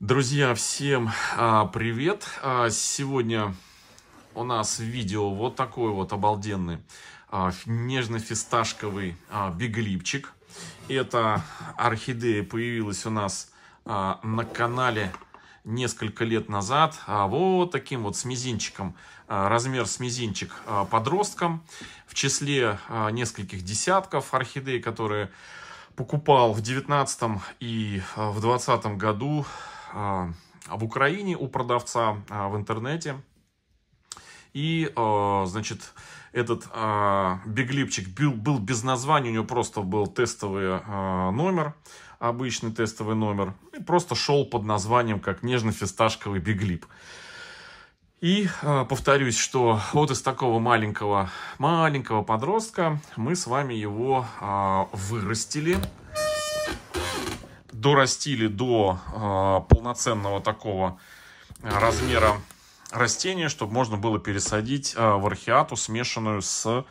Друзья, всем а, привет! А, сегодня у нас видео вот такой вот обалденный а, нежно-фисташковый а, биглипчик. Эта орхидея появилась у нас а, на канале несколько лет назад а, вот таким вот с мизинчиком, а, размер с мизинчик а, подростком, в числе а, нескольких десятков орхидей, которые покупал в 19 и а, в 20 году а, в Украине у продавца а, в интернете. И, а, значит, этот беглипчик был, был без названия, у него просто был тестовый номер, обычный тестовый номер. И просто шел под названием как нежно-фисташковый беглип. И повторюсь, что вот из такого маленького, маленького подростка мы с вами его вырастили дорастили до э, полноценного такого э, размера растения, чтобы можно было пересадить э, в архиату смешанную с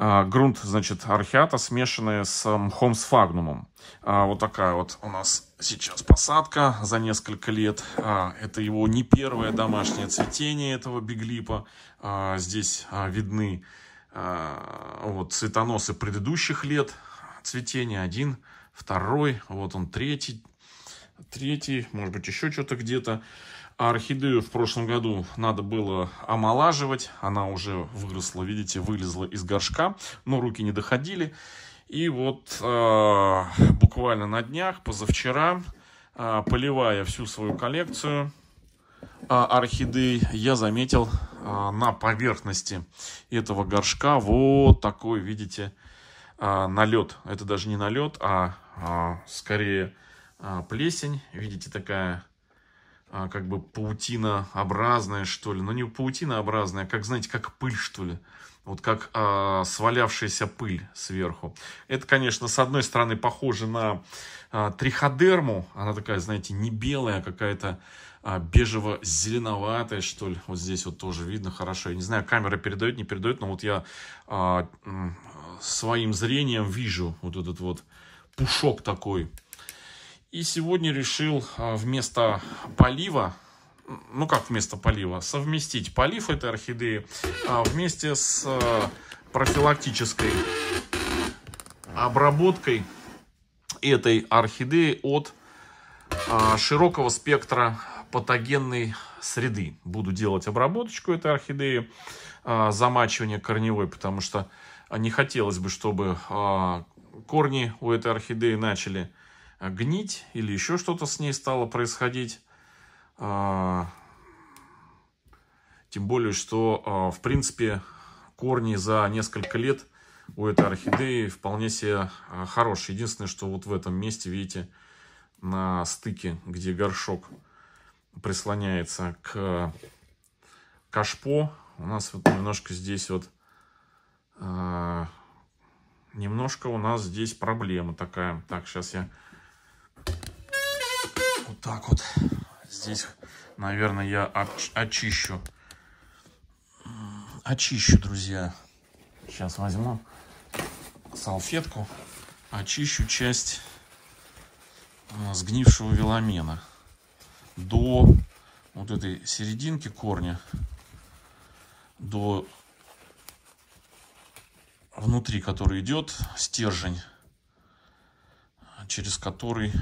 э, грунт, значит, архиата смешанная с мхом с фагнумом. Э, вот такая вот у нас сейчас посадка за несколько лет. Э, это его не первое домашнее цветение этого биглипа. Э, здесь э, видны э, вот, цветоносы предыдущих лет цветения. Один, второй, вот он третий, третий, может быть, еще что-то где-то. А орхидею в прошлом году надо было омолаживать. Она уже выросла, видите, вылезла из горшка, но руки не доходили. И вот э, буквально на днях, позавчера, э, поливая всю свою коллекцию э, орхидей, я заметил э, на поверхности этого горшка вот такой, видите, э, налет. Это даже не налет, а а, скорее а, плесень. Видите, такая а, как бы паутинообразная, что ли. Но не паутинообразная, как, знаете, как пыль, что ли. Вот как э, свалявшаяся пыль сверху. Это, конечно, с одной стороны похоже на э, триходерму. Она такая, знаете, не белая, а какая-то э, бежево-зеленоватая, что ли. Вот здесь вот тоже видно хорошо. Я не знаю, камера передает, не передает, но вот я э, своим зрением вижу вот этот вот пушок такой. И сегодня решил а, вместо полива, ну как вместо полива, совместить полив этой орхидеи а, вместе с а, профилактической обработкой этой орхидеи от широкого спектра патогенной среды. Буду делать обработочку этой орхидеи, замачивание корневой, потому что не хотелось бы, чтобы корни у этой орхидеи начали а, гнить или еще что-то с ней стало происходить. А, тем более, что, а, в принципе, корни за несколько лет у этой орхидеи вполне себе хорошие. Единственное, что вот в этом месте, видите, на стыке, где горшок прислоняется к кашпо, у нас вот немножко здесь вот немножко у нас здесь проблема такая. Так, сейчас я вот так вот здесь, наверное, я очищу. Очищу, друзья. Сейчас возьму салфетку, очищу часть э, сгнившего веломена до вот этой серединки корня, до внутри который идет стержень, через который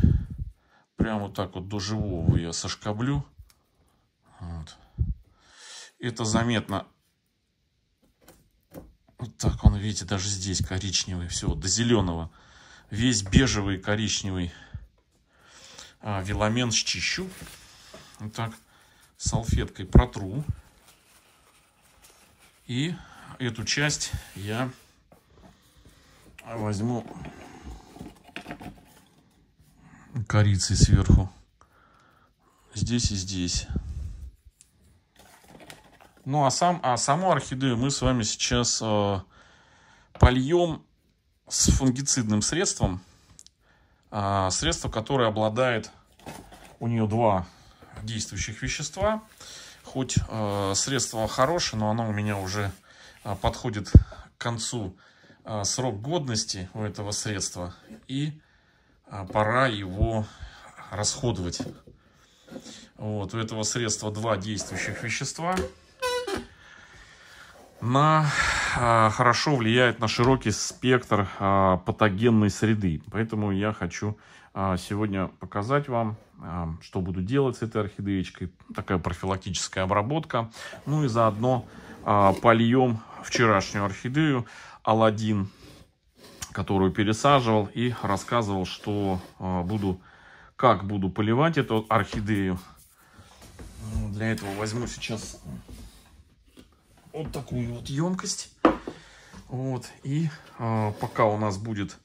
прямо вот так вот до живого я сошкаблю. Вот. Это заметно. Вот так он, видите, даже здесь коричневый, все, до зеленого. Весь бежевый, коричневый. А, веломен счищу. Вот так салфеткой протру. И эту часть я а возьму корицы сверху. Здесь и здесь. Ну а, сам, а саму орхидею мы с вами сейчас э, польем с фунгицидным средством. Э, средство, которое обладает... У нее два действующих вещества. Хоть э, средство хорошее, но оно у меня уже э, подходит к концу а, срок годности у этого средства и а, пора его расходовать. Вот, у этого средства два действующих вещества на а, хорошо влияет на широкий спектр а, патогенной среды. Поэтому я хочу а, сегодня показать вам, а, что буду делать с этой орхидеечкой. Такая профилактическая обработка. Ну и заодно а, польем вчерашнюю орхидею Алладин, которую пересаживал и рассказывал, что а, буду, как буду поливать эту орхидею. Ну, для этого возьму сейчас вот такую вот емкость. Вот, и э, пока у нас будет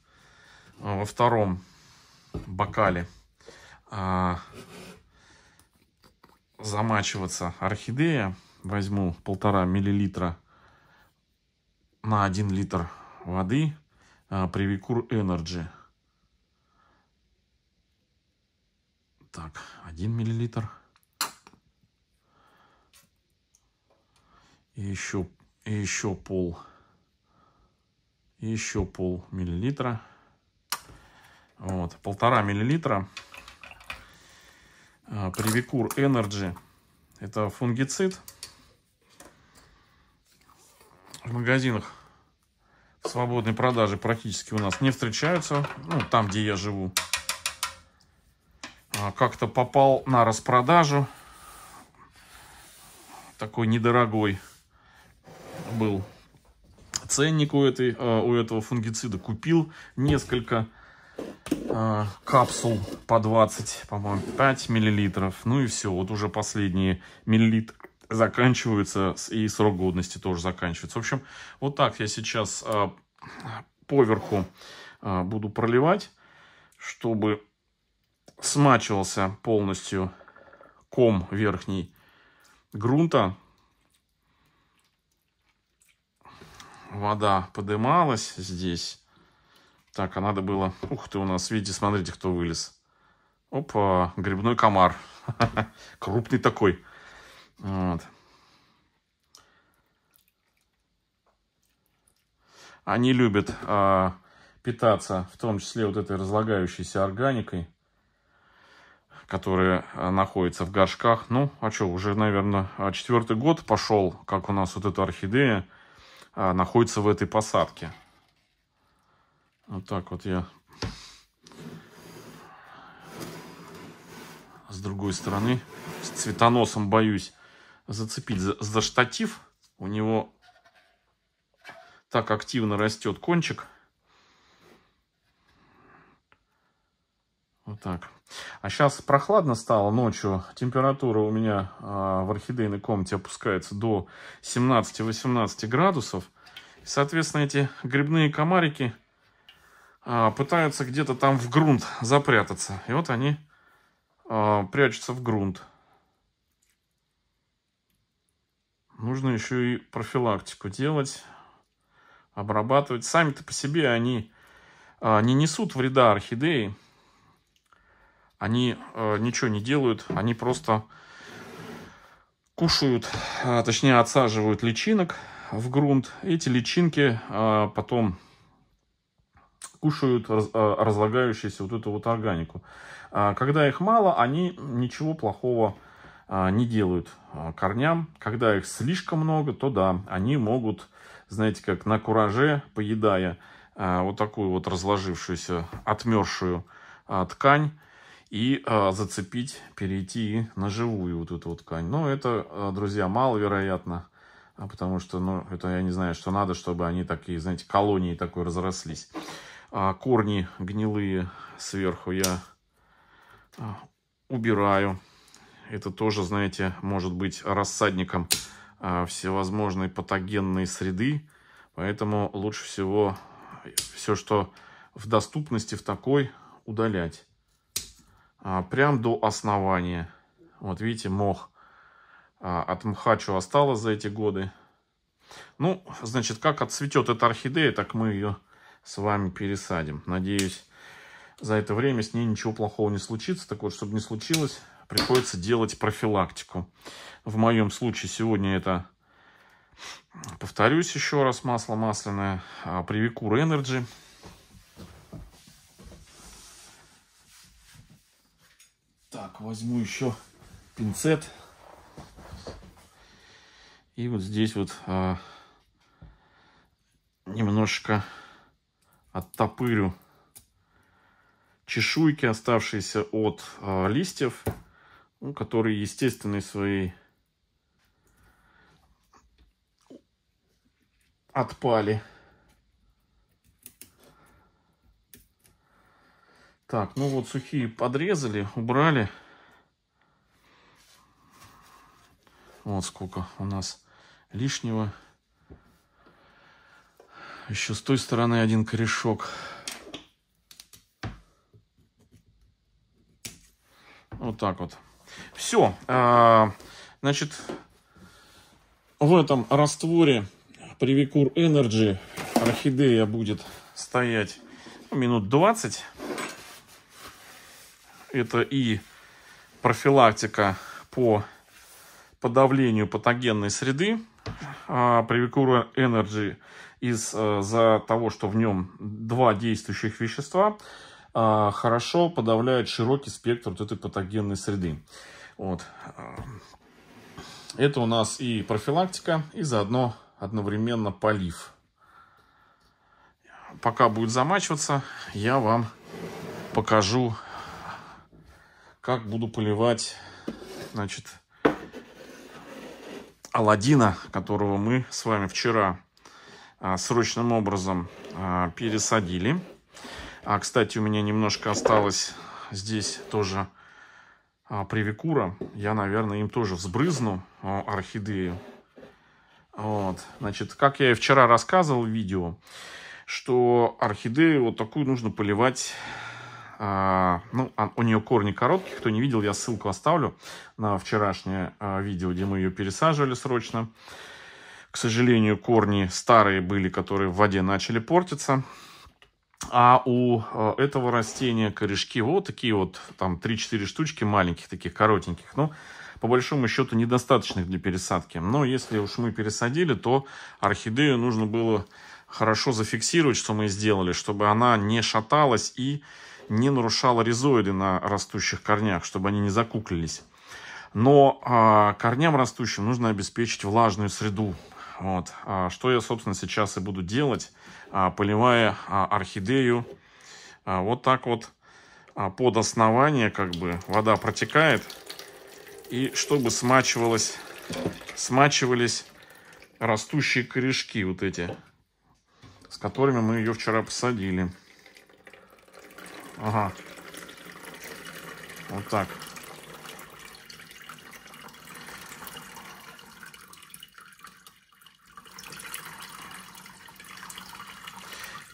э, во втором бокале э, замачиваться орхидея, возьму полтора миллилитра на 1 литр воды э, Привикур Energy. Так, 1 миллилитр. И еще, и еще пол. И еще пол миллилитра. Вот, полтора миллилитра. Э, Привикур Energy. Это фунгицид в магазинах в свободной продажи практически у нас не встречаются. Ну, там, где я живу. А, как-то попал на распродажу. Такой недорогой был ценник у, этой, а, у этого фунгицида. Купил несколько а, капсул по 20, по-моему, 5 миллилитров. Ну и все, вот уже последние миллилитр заканчиваются, и срок годности тоже заканчивается. В общем, вот так я сейчас а, поверху а, буду проливать, чтобы смачивался полностью ком верхний грунта. Вода подымалась здесь. Так, а надо было... Ух ты, у нас, видите, смотрите, кто вылез. Опа, грибной комар. Крупный такой. Вот. Они любят а, питаться, в том числе вот этой разлагающейся органикой, которая а, находится в горшках. Ну, а что, уже, наверное, а, четвертый год пошел, как у нас вот эта орхидея а, находится в этой посадке. Вот так вот я с другой стороны. С цветоносом боюсь зацепить за, за штатив. У него так активно растет кончик. Вот так. А сейчас прохладно стало ночью. Температура у меня а, в орхидейной комнате опускается до 17-18 градусов. И, соответственно, эти грибные комарики а, пытаются где-то там в грунт запрятаться. И вот они а, прячутся в грунт. нужно еще и профилактику делать, обрабатывать. Сами-то по себе они а, не несут вреда орхидеи, они а, ничего не делают, они просто кушают, а, точнее отсаживают личинок в грунт. Эти личинки потом кушают разлагающуюся вот эту вот органику. когда их мало, они ничего плохого а, не делают а, корням. Когда их слишком много, то да, они могут, знаете, как на кураже, поедая а, вот такую вот разложившуюся, отмершую ткань, и зацепить, перейти на живую вот эту вот ткань. Но ну, это, друзья, маловероятно, потому что, ну, это я не знаю, что надо, чтобы они такие, знаете, колонии такой разрослись. Корни гнилые сверху я убираю это тоже, знаете, может быть рассадником а, всевозможной патогенной среды. Поэтому лучше всего все, что в доступности в такой, удалять. А, прям до основания. Вот видите, мох а, от мхачу осталось за эти годы. Ну, значит, как отцветет эта орхидея, так мы ее с вами пересадим. Надеюсь, за это время с ней ничего плохого не случится. Так вот, чтобы не случилось, приходится делать профилактику. В моем случае сегодня это, повторюсь еще раз, масло масляное а, Привикур Energy. Так, возьму еще пинцет. И вот здесь вот а, немножко оттопырю чешуйки, оставшиеся от а, листьев ну, который естественной своей отпали. Так, ну вот сухие подрезали, убрали. Вот сколько у нас лишнего. Еще с той стороны один корешок. Вот так вот. Все. А, значит, в этом растворе Привикур Energy орхидея будет стоять ну, минут 20. Это и профилактика по подавлению патогенной среды. А Привикур Energy из-за э, того, что в нем два действующих вещества – а, хорошо подавляет широкий спектр вот этой патогенной среды. Вот. Это у нас и профилактика, и заодно одновременно полив. Пока будет замачиваться, я вам покажу, как буду поливать, значит, Алладина, которого мы с вами вчера а, срочным образом а, пересадили. А, кстати, у меня немножко осталось здесь тоже а, привикура. Я, наверное, им тоже взбрызну о, а, орхидею. Вот. Значит, как я и вчера рассказывал в видео, что орхидею вот такую нужно поливать а, ну, а, у нее корни короткие. Кто не видел, я ссылку оставлю на вчерашнее а, видео, где мы ее пересаживали срочно. К сожалению, корни старые были, которые в воде начали портиться. А у э, этого растения корешки вот такие вот, там 3-4 штучки маленьких, таких коротеньких. Ну, по большому счету, недостаточных для пересадки. Но если уж мы пересадили, то орхидею нужно было хорошо зафиксировать, что мы сделали, чтобы она не шаталась и не нарушала ризоиды на растущих корнях, чтобы они не закуклились. Но э, корням растущим нужно обеспечить влажную среду, вот. А что я, собственно, сейчас и буду делать, а, поливая а, орхидею вот так вот под основание, как бы вода протекает, и чтобы смачивалось, смачивались растущие корешки вот эти, с которыми мы ее вчера посадили. Ага. Вот так.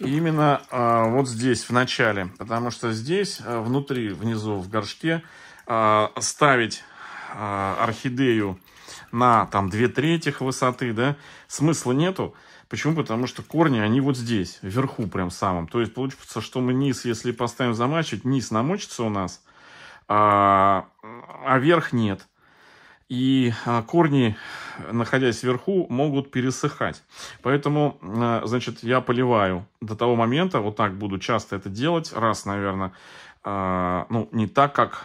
Именно э, вот здесь, в начале. Потому что здесь, а, внутри, внизу, в горшке, э, ставить э, орхидею на там две трети высоты, да, смысла нету. Почему? Потому что корни, они вот здесь, вверху прям самым. То есть получится, что мы низ, если поставим замачивать, низ намочится у нас, а, а верх нет и а, корни, находясь вверху, могут пересыхать. Поэтому, а, значит, я поливаю до того момента, вот так буду часто это делать, раз, наверное, а, ну, не так, как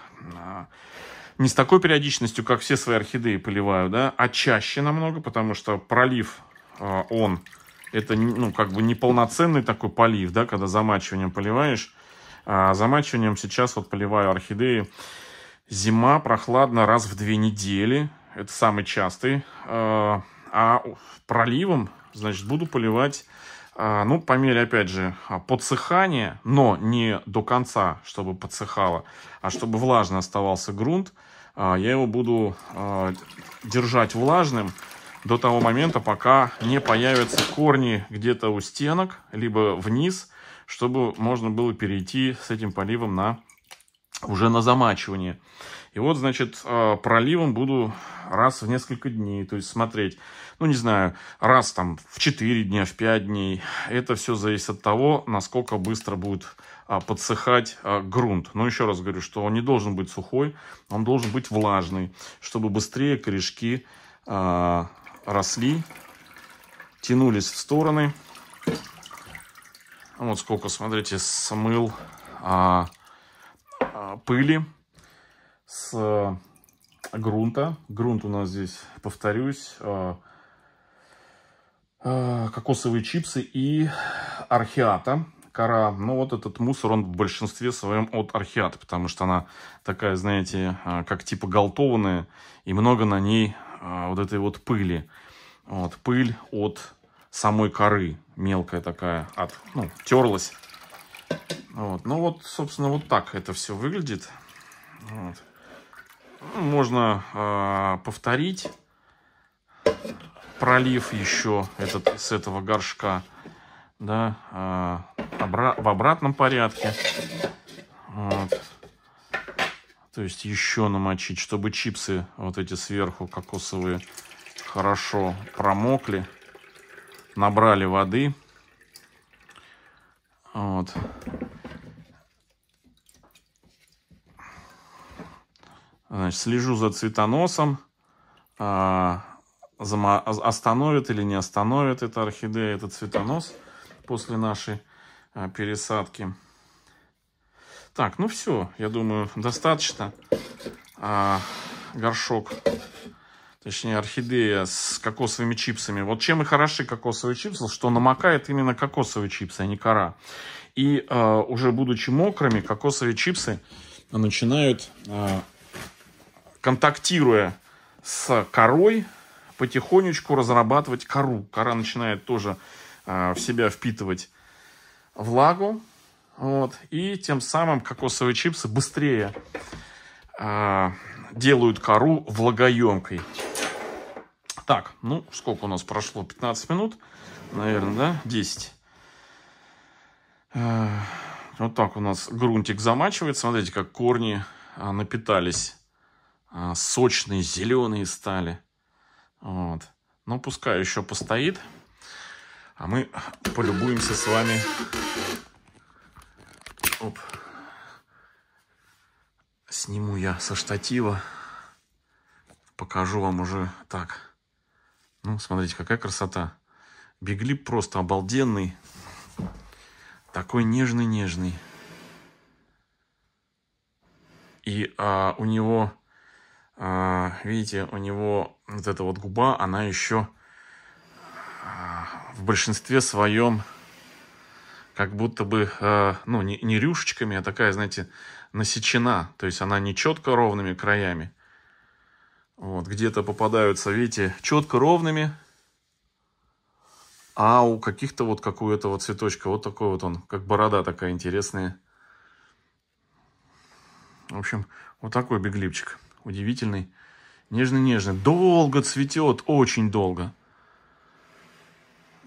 не с такой периодичностью, как все свои орхидеи поливаю, да, а чаще намного, потому что пролив, он, это, ну, как бы неполноценный такой полив, да, когда замачиванием поливаешь. А замачиванием сейчас вот поливаю орхидеи Зима прохладно раз в две недели. Это самый частый. А, а проливом, значит, буду поливать, а, ну, по мере, опять же, а, подсыхания, но не до конца, чтобы подсыхало, а чтобы влажно оставался грунт. Я его буду держать влажным до того момента, пока не появятся корни где-то у стенок, либо вниз, чтобы можно было перейти с этим поливом на уже на замачивание. И вот, значит, э, проливом буду раз в несколько дней, то есть смотреть, ну, не знаю, раз там в 4 дня, в 5 дней. Это все зависит от того, насколько быстро будет а, подсыхать а, грунт. Но еще раз говорю, что он не должен быть сухой, он должен быть влажный, чтобы быстрее корешки а, росли, тянулись в стороны. Вот сколько, смотрите, смыл а, а, пыли, с э, грунта. Грунт у нас здесь, повторюсь, а, а, кокосовые чипсы и археата кора. Ну, вот этот мусор, он в большинстве своем от археата, потому что она такая, знаете, как типа галтованная и много на ней вот этой вот пыли. Вот, пыль от самой коры, мелкая такая, от, ну, терлась. Вот. Ну вот, собственно, вот так это все выглядит. Вот. Ну, можно э, повторить пролив еще этот, с этого горшка да, э, обра в обратном порядке. Вот. То есть еще намочить, чтобы чипсы вот эти сверху кокосовые хорошо промокли, набрали воды. Вот. Значит, слежу за цветоносом. А, а остановит или не остановит эта орхидея, этот цветонос после нашей а, пересадки. Так, ну все, я думаю, достаточно. А, горшок, точнее орхидея с кокосовыми чипсами. Вот чем и хороши кокосовые чипсы, что намокает именно кокосовые чипсы, а не кора. И уже будучи мокрыми, кокосовые чипсы начинают контактируя с корой, потихонечку разрабатывать кору. Кора начинает тоже э, в себя впитывать влагу. Вот, и тем самым кокосовые чипсы быстрее э, делают кору влагоемкой. Так, ну, сколько у нас прошло? 15 минут, наверное, да? 10. Э, а, вот так у нас грунтик замачивает. Смотрите, как корни напитались а, сочные, зеленые стали. Вот. Ну, пускай еще постоит. А мы полюбуемся с вами. Оп. Сниму я со штатива. Покажу вам уже так. Ну, смотрите, какая красота. Биглип просто обалденный. Такой нежный-нежный. И а, у него а, видите, у него вот эта вот губа, она еще а, в большинстве своем как будто бы, а, ну, не, не рюшечками, а такая, знаете, насечена. То есть она не четко ровными краями. Вот, где-то попадаются, видите, четко ровными. А у каких-то вот, как у этого цветочка, вот такой вот он, как борода такая интересная. В общем, вот такой беглипчик удивительный. Нежный-нежный. Долго цветет, очень долго.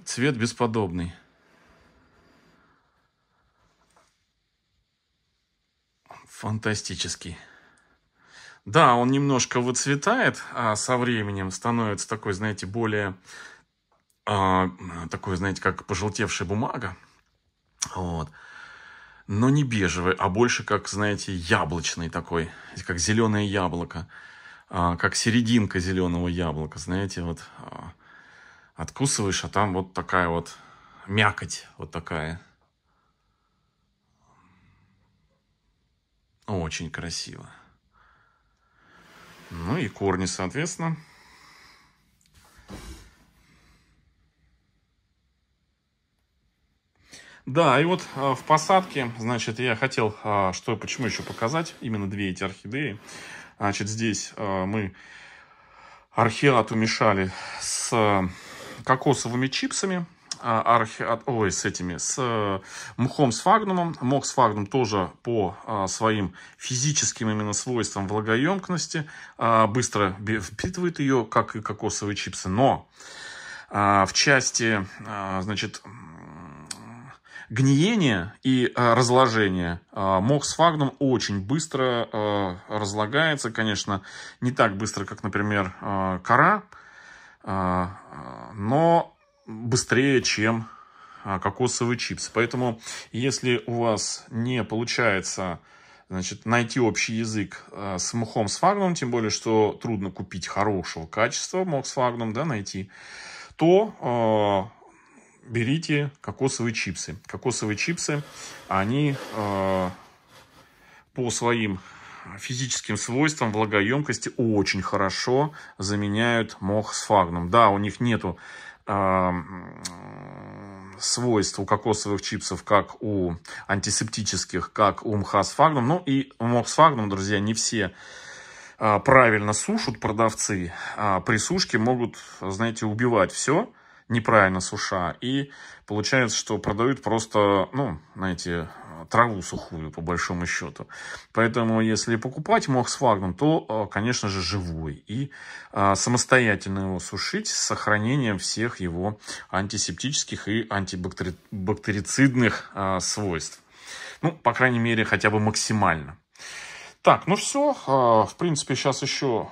Цвет бесподобный. Фантастический. Да, он немножко выцветает, а со временем становится такой, знаете, более... Э, такой, знаете, как пожелтевшая бумага. Вот но не бежевый, а больше, как, знаете, яблочный такой, как зеленое яблоко, а, как серединка зеленого яблока, знаете, вот а, откусываешь, а там вот такая вот мякоть, вот такая. Очень красиво. Ну и корни, соответственно. Да, и вот э, в посадке, значит, я хотел, э, что, почему еще показать, именно две эти орхидеи. Значит, здесь э, мы археату мешали с кокосовыми чипсами, архи... ой, с этими, с мхом с фагнумом. Мох с фагнум тоже по своим физическим именно свойствам влагоемкости быстро впитывает ее, как и кокосовые чипсы. Но в части, значит, гниение и а, разложение. А, Мокс фагнум очень быстро а, разлагается, конечно, не так быстро, как, например, кора, но быстрее, чем кокосовые чипсы. Поэтому, если у вас не получается значит, найти общий язык с мухом с фагном, тем более, что трудно купить хорошего качества мох с фагном, да, найти, то берите кокосовые чипсы. Кокосовые чипсы, они э, по своим физическим свойствам влагоемкости очень хорошо заменяют мох с фагном. Да, у них нету э, свойств у кокосовых чипсов, как у антисептических, как у мха с фагном. Ну и мох с фагном, друзья, не все э, правильно сушат продавцы, а при сушке могут, знаете, убивать все неправильно суша. И получается, что продают просто, ну, знаете, траву сухую, по большому счету. Поэтому, если покупать мох с флагом, то, э, конечно же, живой. И э, самостоятельно его сушить с сохранением всех его антисептических и антибактерицидных э, свойств. Ну, по крайней мере, хотя бы максимально. Так, ну все. В принципе, сейчас еще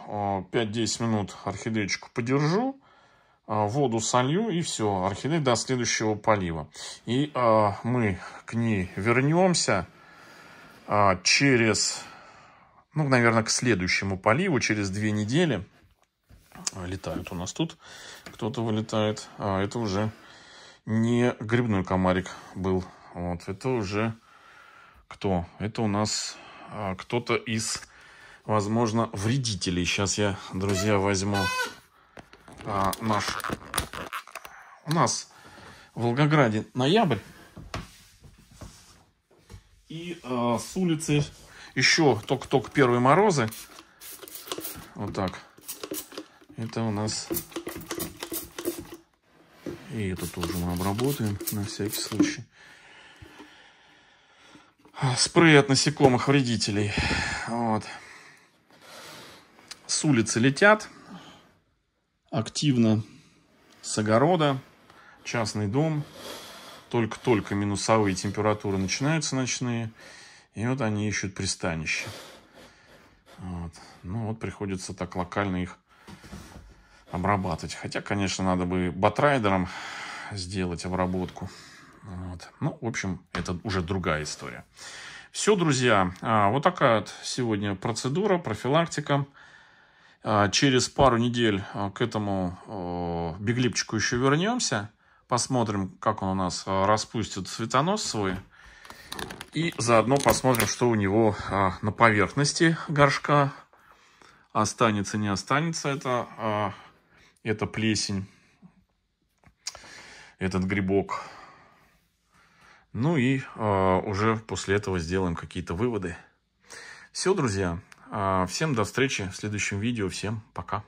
5-10 минут орхидеечку подержу. Э, воду солью и все, орхидея до следующего полива. И э, мы к ней вернемся э, через, ну, наверное, к следующему поливу, через две недели. Э, летают у нас тут, кто-то вылетает. А это уже не грибной комарик был, вот, это уже кто? Это у нас э, кто-то из, возможно, вредителей. Сейчас я, друзья, возьму а, наш. У нас в Волгограде ноябрь. И а, с улицы еще только-только первые морозы. Вот так. Это у нас... И это тоже мы обработаем на всякий случай. А, спрей от насекомых вредителей. Вот. С улицы летят активно с огорода, частный дом. Только-только минусовые температуры начинаются ночные. И вот они ищут пристанище. Вот. Ну вот приходится так локально их обрабатывать. Хотя, конечно, надо бы батрайдером сделать обработку. Вот. Ну, в общем, это уже другая история. Все, друзья, а, вот такая вот сегодня процедура, профилактика. А, через пару недель а, к этому беглипчику еще вернемся. Посмотрим, как он у нас а, распустит цветонос свой. И заодно посмотрим, что у него на поверхности горшка останется, не останется это, это плесень, этот грибок. Ну и уже после этого сделаем какие-то выводы. Все, друзья. А, всем до встречи в следующем видео. Всем пока.